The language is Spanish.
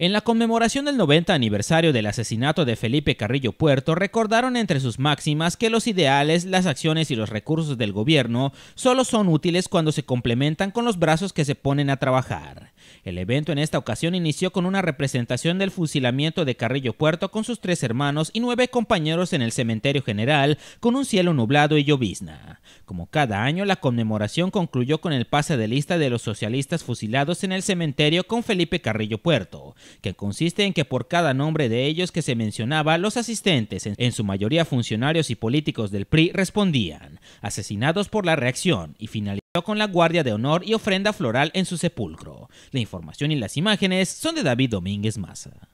En la conmemoración del 90 aniversario del asesinato de Felipe Carrillo Puerto, recordaron entre sus máximas que los ideales, las acciones y los recursos del gobierno solo son útiles cuando se complementan con los brazos que se ponen a trabajar. El evento en esta ocasión inició con una representación del fusilamiento de Carrillo Puerto con sus tres hermanos y nueve compañeros en el cementerio general, con un cielo nublado y llovizna. Como cada año, la conmemoración concluyó con el pase de lista de los socialistas fusilados en el cementerio con Felipe Carrillo Puerto que consiste en que por cada nombre de ellos que se mencionaba, los asistentes, en su mayoría funcionarios y políticos del PRI, respondían, asesinados por la reacción, y finalizó con la guardia de honor y ofrenda floral en su sepulcro. La información y las imágenes son de David Domínguez Maza.